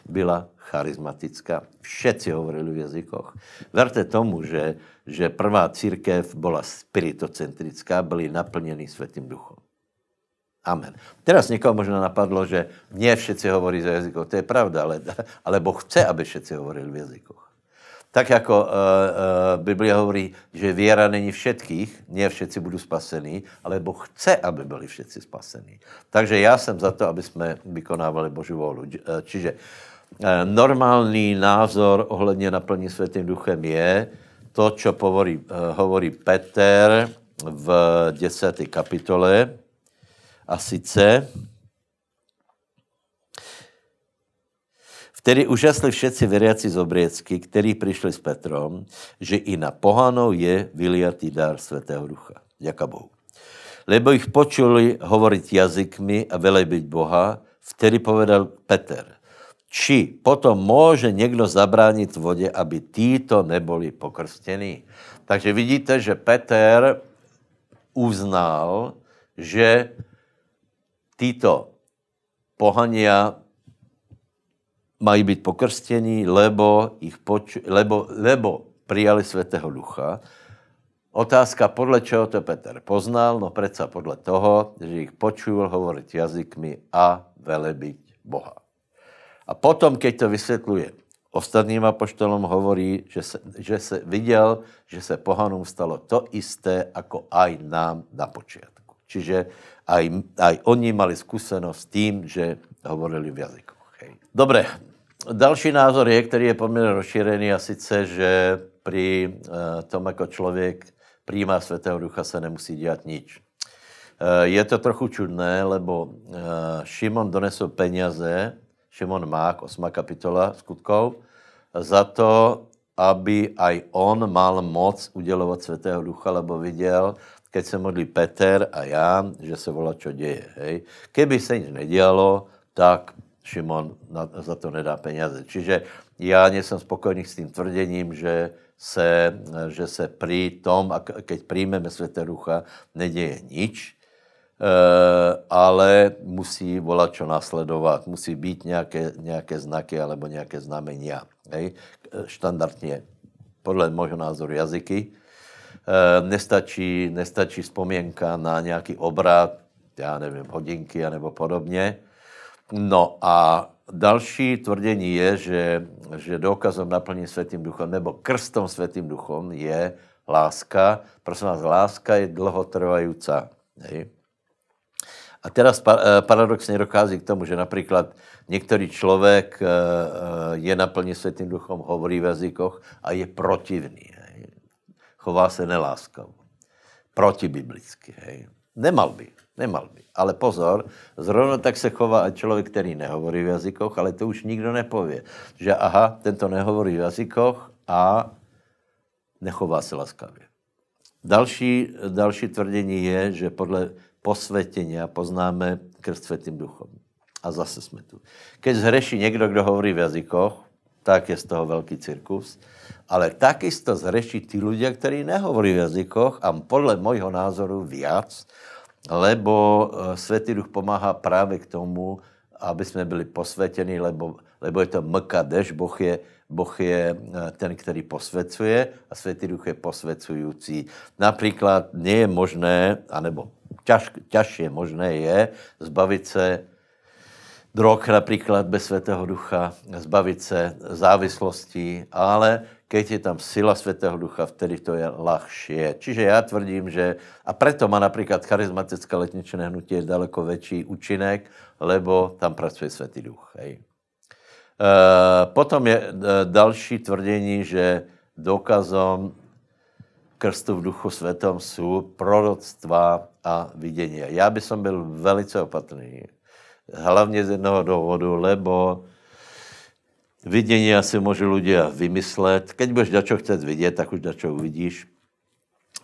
byla charizmatická. Všetci hovorili v jazykoch. Verte tomu, že, že prvá církev byla spiritocentrická, byli naplněni Svatým Duchem. Amen. Teraz někoho možná napadlo, že mě všetci hovorí za jazykoch. To je pravda, ale, ale Boh chce, aby všetci hovorili v jazykoch. Tak jako uh, uh, Biblia hovorí, že věra není všetkých, ne všetci budou spasení, ale Boh chce, aby byli všetci spasení. Takže já jsem za to, aby jsme vykonávali Boží volu. Eh, čiže uh, normální názor ohledně naplní světým duchem je to, co hovorí, uh, hovorí Petr v 10. kapitole, a sice, který užasli všetci veriaci z Obriecky, kteří přišli s Petrom, že i na pohanou je vyliatý dar Svatého Ducha. Děká Bohu. Lebo jich počuli hovoriť jazykmi a velebiť Boha, vtedy povedal Petr, či potom může někdo zabránit vodě, aby títo neboli pokrstení. Takže vidíte, že Petr uznal, že títo pohania mají být pokrstěni, lebo, ich poč- lebo, lebo prijali svatého ducha. Otázka, podle čeho to Petr poznal? No přece podle toho, že jich počul hovorit jazykmi a velebit Boha. A potom, keď to vysvětluje ostatním apoštolům, hovorí, že se, že se viděl, že se pohanům stalo to isté, jako aj nám na počátku. Čiže aj, aj oni mali zkušenost s tím, že hovorili v jazyku. Hej. Dobré, další názor je, který je poměrně rozšířený a sice, že při eh, tom, jako člověk přijímá Svatého Ducha, se nemusí dělat nič. Eh, je to trochu čudné, lebo eh, Šimon donesl peněze, Šimon Mák, 8. kapitola skutkov, za to, aby aj on mal moc udělovat Svatého Ducha, lebo viděl, keď se modlí Peter a já, že se volá, čo děje. Hej. Keby se nic nedělalo, tak Šimon na, za to nedá peněze. Čiže já nejsem spokojený s tím tvrdením, že se, že se pri tom, a keď přijmeme Světé rucha, neděje nič, e, ale musí volat, čo následovat. Musí být nějaké, nějaké znaky alebo nějaké znamenia. Hej. Štandardně, e, podle mojho názoru, jazyky, Eh, nestačí, nestačí vzpomínka na nějaký obrat, já nevím, hodinky nebo podobně. No a další tvrdění je, že, že důkazem naplnění Světým duchem nebo krstom Světým duchem je láska. Prosím vás, láska je dlhotrvajúca. Hej? A teraz eh, paradoxně dochází k tomu, že například některý člověk eh, je naplněn Světým duchem, hovorí v jazykoch a je protivný chová se neláskavo. Protibiblicky, hej. Nemal by, nemal by. Ale pozor, zrovna tak se chová člověk, který nehovorí v jazykoch, ale to už nikdo nepově. Že aha, tento nehovorí v jazykoch a nechová se laskavě. Další, další tvrdění je, že podle posvětění poznáme krst světým duchom. A zase jsme tu. Keď zhreší někdo, kdo hovorí v jazykoch, tak je z toho velký cirkus. Ale takisto zřeší ty lidé, kteří nehovorí v jazykoch a podle mojho názoru víc, lebo eh, Světý Duch pomáhá právě k tomu, aby jsme byli posvětěni, lebo, lebo je to mkadež, Boh je, boh je eh, ten, který posvěcuje a Světý Duch je posvěcující. Například nie je možné, anebo ťažké možné je zbavit se drog například bez Svatého Ducha, zbavit se závislostí, ale keď je tam sila Svatého Ducha, vtedy to je lahší. Čiže já tvrdím, že a preto má například charizmatické letničné hnutí daleko větší účinek, lebo tam pracuje Svatý Duch. Hej. E, potom je eh, další tvrdění, že dokazom krstu v duchu svetom jsou proroctva a vidění. Já bych byl velice opatrný. Hlavně z jednoho důvodu, lebo vidění asi můžu lidé vymyslet. Keď budeš dačo chcet vidět, tak už dačo uvidíš.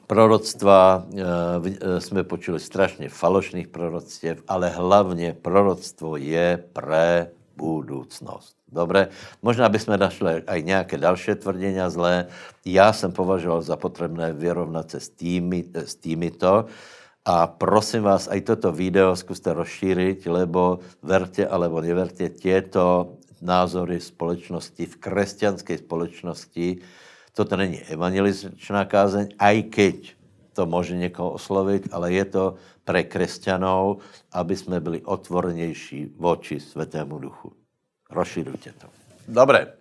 Proroctva, eh, eh, jsme počuli strašně falošných proroctiev, ale hlavně proroctvo je pre budoucnost. Dobre, možná bychom našli aj nějaké další tvrdenia zlé. Já jsem považoval za potřebné vyrovnat se s, tými, eh, s týmito, a prosím vás, aj toto video zkuste rozšířit, lebo verte alebo neverte, těto názory společnosti v křesťanské společnosti, toto není evangelizačná kázeň, aj keď to může někoho oslovit, ale je to pre křesťanů, aby jsme byli otvornější oči Svatému Duchu. Rozšířujte to. Dobré.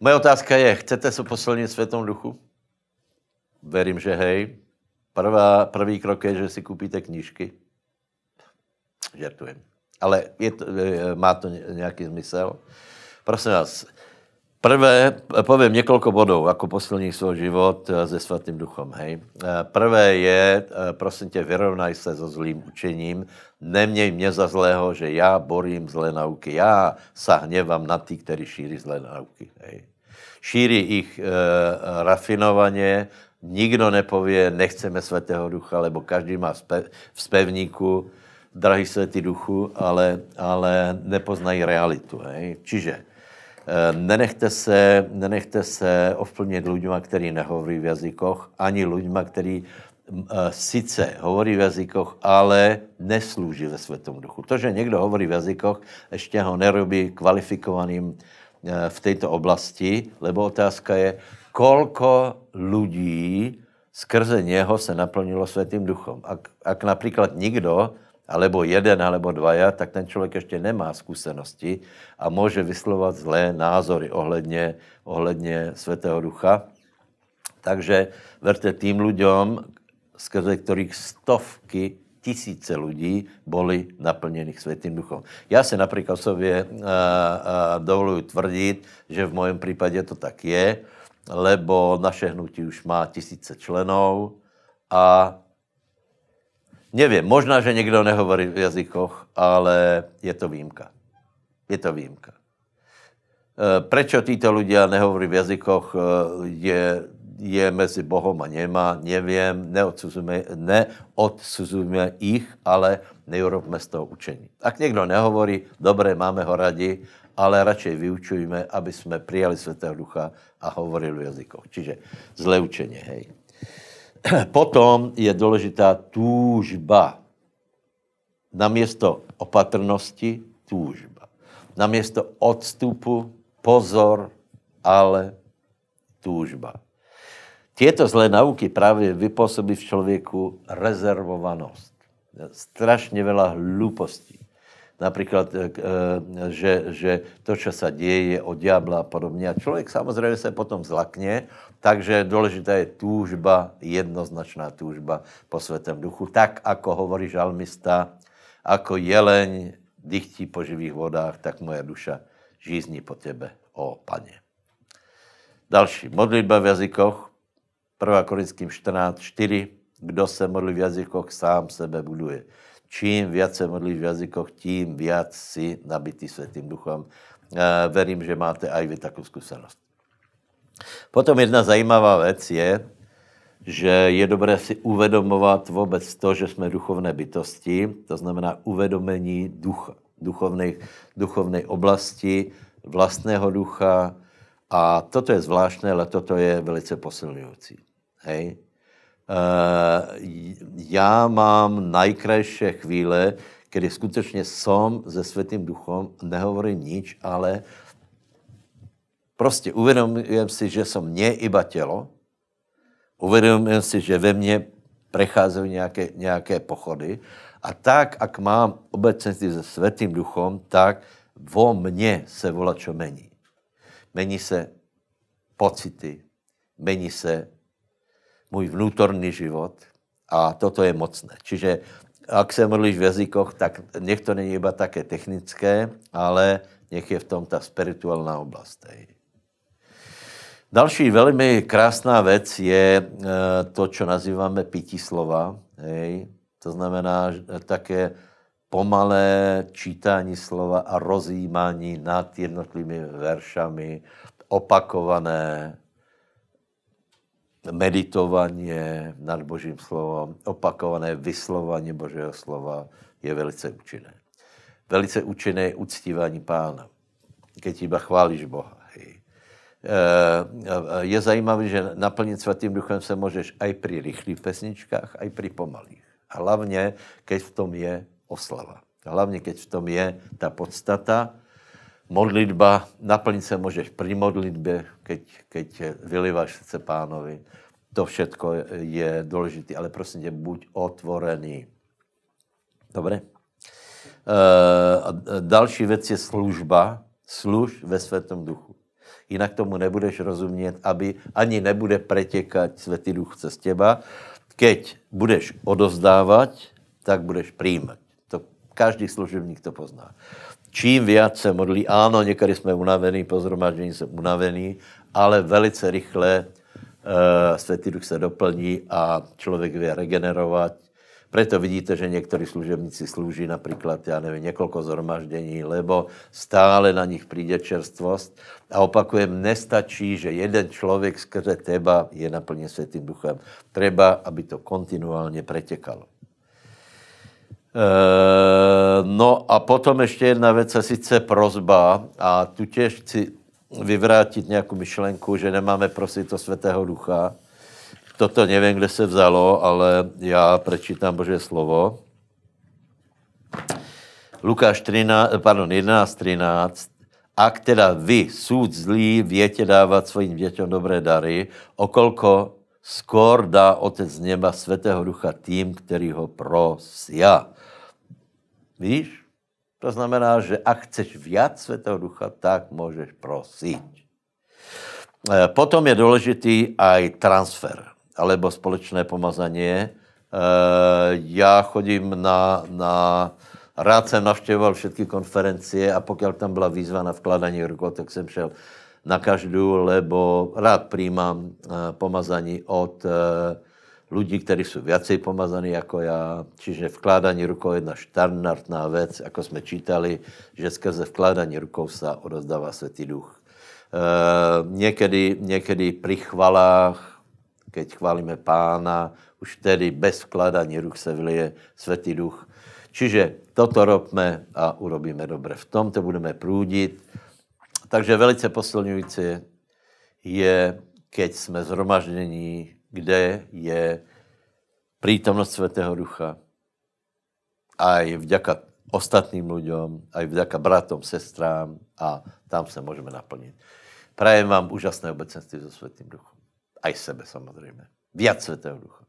Moje otázka je, chcete se posilnit Světom Duchu? Verím, že hej. Prvá, prvý krok je, že si koupíte knížky. Žertujem. Ale je to, má to nějaký smysl. Prosím vás, prvé, povím několik bodů, jako posilní svůj život eh, se svatým duchom, hej. Eh, prvé je, eh, prosím tě, vyrovnaj se so zlým učením, neměj mě za zlého, že já borím zlé nauky, já sa hněvám na ty, kteří šíří zlé nauky, hej. Šíří jich e, rafinovaně, Nikdo nepově, nechceme svatého ducha, lebo každý má v spevníku drahý světý duchu, ale, ale nepoznají realitu. Hej? Čiže eh, nenechte se, nenechte se ovplnit lidmi, kteří nehovorí v jazykoch, ani lidmi, kteří eh, sice hovorí v jazykoch, ale neslouží ve světom duchu. To, že někdo hovorí v jazykoch, ještě ho nerobí kvalifikovaným eh, v této oblasti, lebo otázka je, koľko ľudí skrze něho se naplnilo světým duchom. Ak, ak například nikdo, alebo jeden, alebo dvaja, tak ten člověk ještě nemá zkušenosti a může vyslovat zlé názory ohledně, ohledně svatého ducha. Takže verte tým lidem, skrze kterých stovky tisíce lidí byli naplněných světým duchom. Já se například sobě dovoluji tvrdit, že v mém případě to tak je, lebo naše hnutí už má tisíce členů a nevím, možná, že někdo nehovorí v jazykoch, ale je to výjimka. Je to výjimka. E, prečo títo ľudia nehovorí v jazykoch, e, je, je mezi Bohom a něma, nevím, neodsuzujeme, neodsuzujeme ich, ale neurobme z toho učení. Ak někdo nehovorí, dobré, máme ho radi, ale radšej vyučujme, aby jsme přijali Svatého Ducha a hovorili v jazykoch. Čiže zle učení, hej. Potom je důležitá túžba. Na město opatrnosti túžba. Na město odstupu pozor, ale túžba. Tieto zlé nauky právě vypůsobí v člověku rezervovanost. Strašně veľa hlupostí například, eh, eh, že, že to, co se děje, je od diabla a podobně. A člověk samozřejmě se potom zlakne, takže důležitá je túžba, jednoznačná túžba po Svetém duchu. Tak, jako hovorí žalmista, jako jeleň dychtí po živých vodách, tak moje duša žízní po tebe, o paně. Další, modlitba v jazykoch, 1. Korinským 14, 4. Kdo se modlí v jazykoch, sám sebe buduje čím viac se modlíš v jazykoch, tím viac si nabitý Světým duchom. Eh, verím, že máte aj vy takovou zkušenost. Potom jedna zajímavá věc je, že je dobré si uvědomovat vůbec to, že jsme duchovné bytosti, to znamená uvědomení ducha, duchovnej, duchovnej oblasti, vlastného ducha. A toto je zvláštné, ale toto je velice posilňující. Hej? Eh, já mám najkrajšie chvíle, kdy skutečně jsem se Světým Duchom, nehovorím nič, ale prostě uvědomujem si, že jsem mě iba tělo, uvědomujem si, že ve mně precházejí nějaké, nějaké pochody a tak, ak mám obecenství se Světým Duchom, tak vo mně se co mení. Mení se pocity, mení se můj vnútorný život a toto je mocné. Čiže ak se modlíš v jazykoch, tak nech to není iba také technické, ale nech je v tom ta spirituální oblast. Další velmi krásná věc je eh, to, co nazýváme pití slova. Hej. To znamená také pomalé čítání slova a rozjímání nad jednotlivými veršami, opakované meditovanie nad Božím slovom, opakované vyslovanie Božího slova je velice účinné. Velice účinné je uctívání pána, keď iba chválíš Boha. Eh, eh, je zajímavé, že naplnit svatým duchem se můžeš aj pri rychlých pesničkách, aj pri pomalých. Hlavně, keď v tom je oslava. Hlavně, keď v tom je ta podstata, modlitba, naplnit se můžeš pri modlitbě, keď, keď vylivaš srdce pánovi. To všetko je důležité, ale prosím tě, buď otvorený. Dobře. E, eh, další věc je služba. Služ ve světom duchu. Jinak tomu nebudeš rozumět, aby ani nebude pretěkat světý duch cez těba. Keď budeš odovzdávat, tak budeš přijímat. To každý služebník to pozná. Čím víc se modlí, ano, někdy jsme unavení, po zhromaždění jsme unavení, ale velice rychle uh, eh, Světý Duch se doplní a člověk vě regenerovat. Preto vidíte, že někteří služebníci slouží například, já nevím, několik zhromaždění, lebo stále na nich přijde čerstvost. A opakujem, nestačí, že jeden člověk skrze teba je naplněn Světým Duchem. Treba, aby to kontinuálně pretekalo. Eh, no a potom ještě jedna věc, a sice prozba, a tu těž chci vyvrátit nějakou myšlenku, že nemáme prosit o svatého ducha. Toto nevím, kde se vzalo, ale já prečítám Boží slovo. Lukáš 13, eh, pardon, 11, 13. a teda vy, súd zlý, větě dávat svým dětem dobré dary, okolko skor dá Otec z neba Svatého Ducha tým, který ho prosia. Víš? To znamená, že ak chceš viac Svetého Ducha, tak můžeš prosit. E, potom je důležitý aj transfer, alebo společné pomazanie. E, já chodím na, na rád jsem navštěvoval všetky konferencie a pokud tam byla výzva na vkladání rukou, tak jsem šel na každou, lebo rád přijímám e, pomazání od lidí, kteří jsou viacej pomazaní jako já, Čiže vkládání rukou je jedna štandardná věc, jako jsme čítali, že skrze vkládání rukou se odozdává světý Duch. E, někdy někdy pri chvalách, keď chválíme pána, už tedy bez vkládání ruk se vlije světý Duch. Čiže toto robme a urobíme dobře. V tomto budeme průdit. Takže velice posilňující je, keď jsme zhromaždění kde je prítomnost Svatého Ducha. a i vďaka ostatným lidem, a i vďaka bratom, sestrám a tam se můžeme naplnit. Prajem vám úžasné obecenství so Svatým Duchem. Aj sebe samozřejmě. Viac Svatého Ducha.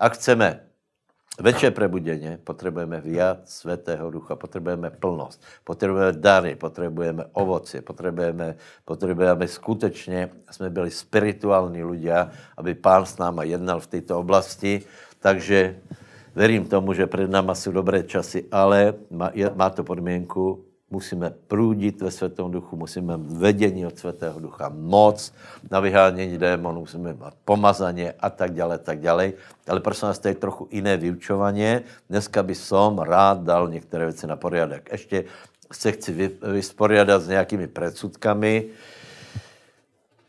A chceme večer prebudění potřebujeme viac Svatého Ducha, potřebujeme plnost, potřebujeme dary, potřebujeme ovoce, potřebujeme, potřebujeme skutečně, jsme byli spirituální lidé, aby Pán s náma jednal v této oblasti, takže verím tomu, že před náma jsou dobré časy, ale má, je, má to podmínku, musíme průdit ve Světom duchu, musíme vedení od Světého ducha moc na vyhánění démonů, musíme mít pomazaně a tak dále, tak dále. Ale prosím vás, to je trochu jiné vyučování. Dneska by som rád dal některé věci na poriadek. Ještě se chci vysporiadat s nějakými předsudkami.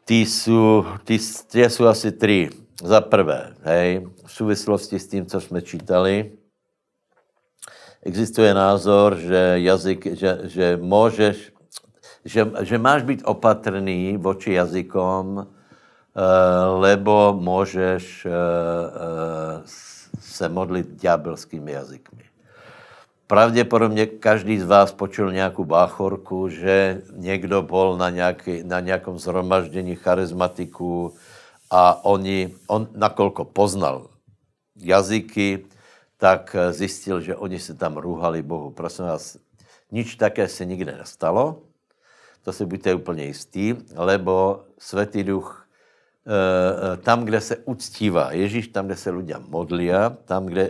Ty jsou, ty, ty jsou asi tři. Za prvé, hej, v souvislosti s tím, co jsme čítali, existuje názor, že jazyk, že, že můžeš, že, že máš být opatrný voči jazykom, eh, lebo můžeš eh, eh, se modlit ďábelskými jazykmi. Pravděpodobně každý z vás počul nějakou báchorku, že někdo byl na, nějaký, na nějakom zhromaždění charizmatiků a oni, on nakolko poznal jazyky, tak eh, zjistil, že oni se tam ruhali Bohu. Prosím vás, nič také se nikde nestalo, to si buďte úplně jistí, lebo Svatý duch eh, eh, tam, kde se uctívá Ježíš, tam, kde se lidé modlí, tam, kde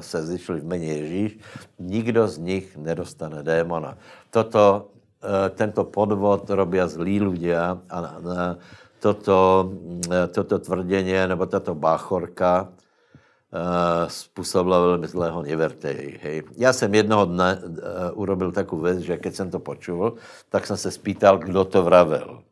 se zjišli v méně Ježíš, nikdo z nich nedostane démona. Toto, tento podvod robí zlí lidé a toto, mm, toto tvrdění nebo tato báchorka Eh, způsobila velmi zlého nevertej. Hej. Já jsem jednoho dne uh, urobil takovou věc, že když jsem to počul, tak jsem se spýtal, kdo to vravel.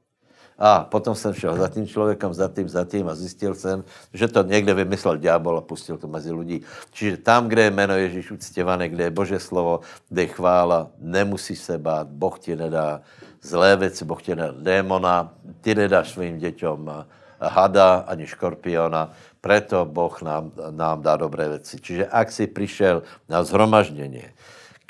A potom jsem šel za tím člověkem, za tím, za tím a zjistil jsem, že to někde vymyslel ďábel a pustil to mezi lidi. Čiže tam, kde je jméno Ježíš uctěvané, kde je Bože slovo, kde je chvála, nemusíš se bát, Boh ti nedá zlé věci, Boh ti nedá démona, ty nedáš svým dětem eh, hada ani škorpiona, Preto Boh nám, nám dá dobré věci. Čiže ak si přišel na zhromaždění,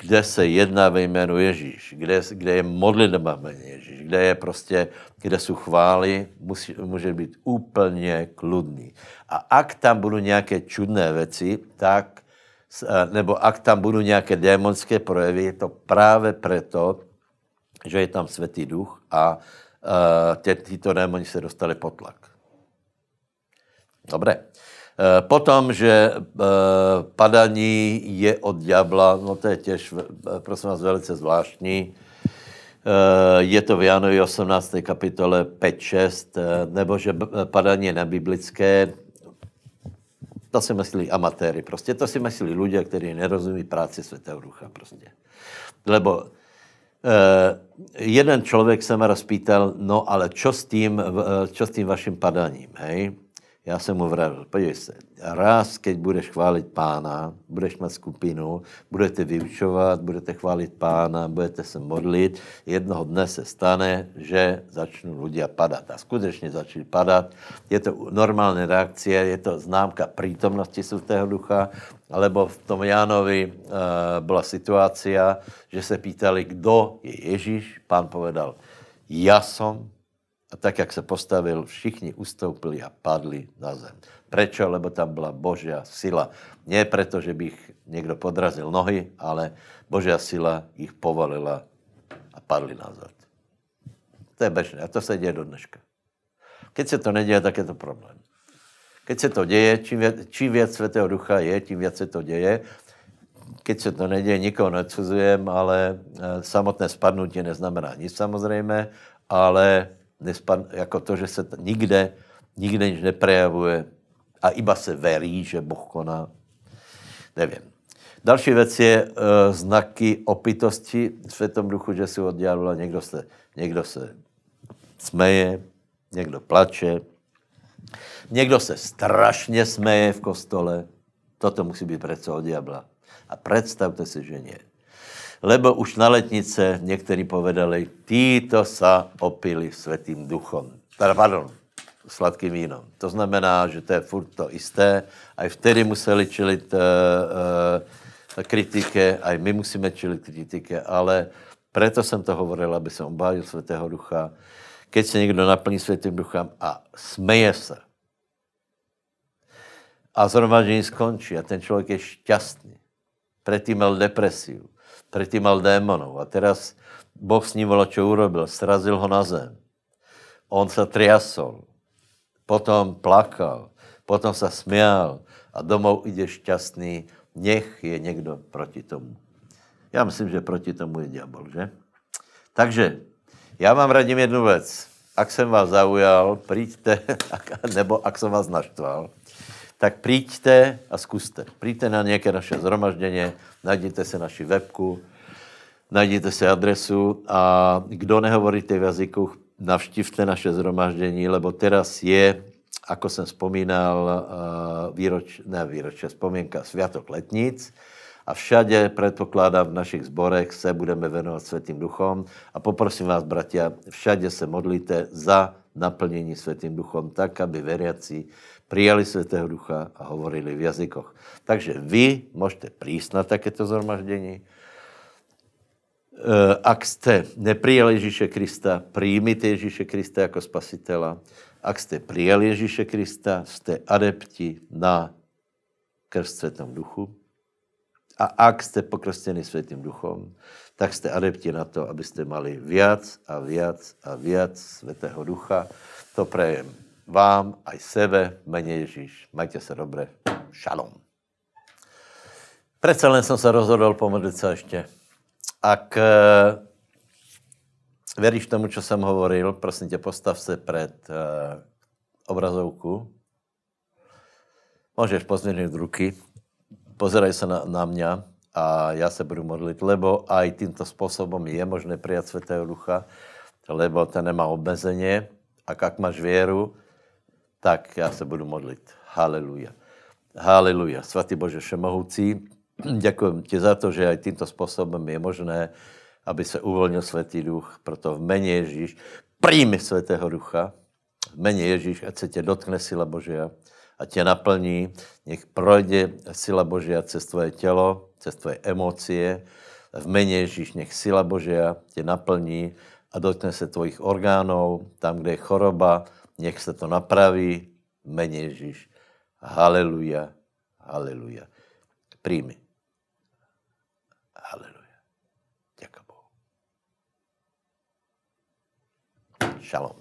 kde se jedná ve jménu Ježíš, kde, kde je modlitba ve Ježíš, kde je prostě, kde jsou chvály, musí, může být úplně kludný. A ak tam budou nějaké čudné věci, tak, eh, nebo ak tam budou nějaké démonské projevy, je to právě proto, že je tam světý duch a uh, tyto démoni se dostali pod tlak. Dobré. Eh, potom, že eh, padaní je od diabla. no to je těž, prosím vás, velice zvláštní. Eh, je to v Janovi 18. kapitole 5.6, nebo že padaní je nebiblické, to si myslí amatéry, prostě to si myslí lidé, kteří nerozumí práci Světého Ducha, prostě. Lebo jeden člověk se mě rozpýtal, no ale čo s tím, čo s tím vaším padaním, hej? Já jsem mu vravil, podívej se, raz, keď budeš chválit pána, budeš mít skupinu, budete vyučovat, budete chválit pána, budete se modlit, jednoho dne se stane, že začnou lidé padat. A skutečně začali padat. Je to normální reakce, je to známka přítomnosti svatého ducha, alebo v tom Jánovi uh, byla situace, že se pýtali, kdo je Ježíš. Pán povedal, já jsem a tak, jak se postavil, všichni ustoupili a padli na zem. Prečo? Lebo tam byla božia sila. Ne proto, že by někdo podrazil nohy, ale božia sila jich povalila a padli na zem. To je běžné a to se děje do dneška. Keď se to neděje, tak je to problém. Keď se to děje, čím, věc, čím věc Svatého Ducha je, tím víc se to děje. Keď se to neděje, nikoho necuzujem, ale eh, samotné spadnutí neznamená nic samozřejmě, ale nespan, jako to, že se nikde, nikde nič neprejavuje a iba se verí, že Boh koná. Nevím. Další věc je e, znaky opitosti v světom duchu, že si od někdo se, někdo se smeje, někdo plače, někdo se strašně smeje v kostole. Toto musí být přece od diabla. A představte si, že nie lebo už na letnice někteří povedali, títo sa opili svatým duchom. Teda, pardon, sladkým vínom. To znamená, že to je furt to isté. A vtedy museli čelit uh, uh, kritike, a my musíme čelit kritike, ale proto jsem to hovoril, aby jsem obhájil Svatého Ducha. Keď se někdo naplní Svatým Duchem a smeje se, a zhromaždění skončí a ten člověk je šťastný. Předtím měl depresiu, Předtím mal démonov a teraz Boh s ním čo urobil. Srazil ho na zem. On se triasol. Potom plakal. Potom se smial. A domov jde šťastný. Nech je někdo proti tomu. Já myslím, že proti tomu je diabol, že? Takže já vám radím jednu věc. Ak jsem vás zaujal, přijďte, nebo ak jsem vás naštval, tak přijďte a zkuste. Přijďte na nějaké naše zhromažděně, najděte se naši webku, najděte se adresu a kdo nehovoríte v jazyku, navštivte naše zhromaždění, lebo teraz je, ako jsem vzpomínal, eh, výroč, ne výroče, vzpomínka Sviatok letnic a všade, předpokládám, v našich zborech se budeme věnovat Světým duchom a poprosím vás, bratia, všade se modlíte za naplnění Světým duchom tak, aby veriaci prijali Svetého Ducha a hovorili v jazykoch. Takže vy můžete prísť na takéto zhromaždění. Eh, ak jste neprijali Ježíše Krista, přijmite Ježíše Krista jako spasitela. Ak jste prijali Ježíše Krista, jste adepti na krst Světom duchu. A ak jste pokrstěni Světým duchom, tak jste adepti na to, abyste mali viac a viac a viac Světého ducha. To prejem vám aj sebe, mene Ježíš. Majte se dobře, Šalom. Přece len jsem se rozhodl pomodlit se ještě. Ak e, eh, veríš tomu, co jsem hovoril, prosím tě, postav se před e, obrazovku. Můžeš pozměnit ruky. Pozeraj se na, na mě a já se budu modlit, lebo aj tímto způsobem je možné přijat Svatého Ducha, lebo ten nemá obmezeně. a jak máš věru, tak já se budu modlit. Haleluja. Haleluja. Svatý Bože Všemohoucí, děkuji ti za to, že aj tímto způsobem je možné, aby se uvolnil Svatý Duch, proto v meně Ježíš príjmi Svatého Ducha, v meně Ježíš, ať se tě dotkne sila Božia a tě naplní, nech projde sila Božia cez tvoje tělo, cez tvoje emocie, v meně Ježíš, nech sila Božia tě naplní a dotkne se tvojich orgánů, tam, kde je choroba, nech se to napraví, jméně Ježíš. Haleluja, haleluja. Príjmi. Haleluja. Děkuji Bohu. Shalom.